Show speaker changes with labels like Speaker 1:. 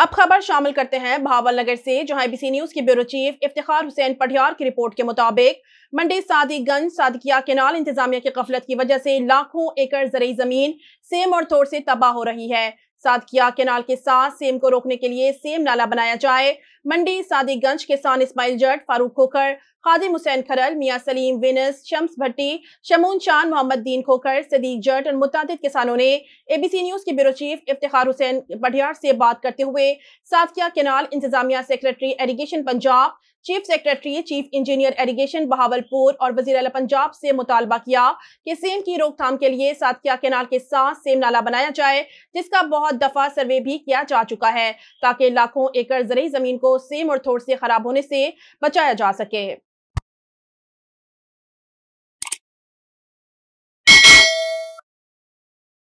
Speaker 1: अब खबर शामिल करते हैं भावल नगर से जहां एबीसी न्यूज के ब्यूरो चीफ इफ्तार हुसैन पटियार की रिपोर्ट के मुताबिक मंडी सादीगंज सादकिया केनाल इंतजामिया की गफलत की वजह से लाखों एकड़ जरिए जमीन सेम और थोड़ से तबाह हो रही है सादकिया केनाल के साथ सेम को रोकने के लिए सेम नाला बनाया जाए मंडी सादिकगंज किसान इस्माइल जट फारूक खोकर खादिम हुसैन खरल मियाँ सलीम विनस शम्स भट्टी शमून चांद मोहम्मद दीन खोकर सदीक जट और मुतद किसानों ने एबीसी न्यूज़ के ब्यूरो चीफ इफ्तार हुसैन बढ़ियार से बात करते हुए सादकिया केनाल इंतजामिया secretary irrigation Punjab chief secretary chief engineer irrigation Bahawalpur और वजीर अला पंजाब से मुतालबा किया कि सेम की रोकथाम के लिए सातिया केनाल के साथ सेम नाला बनाया जाए जिसका बहुत दफा सर्वे भी किया जा चुका है ताकि लाखों एकड़ जरिए जमीन को सेम और थोड़ से खराब होने से बचाया जा सके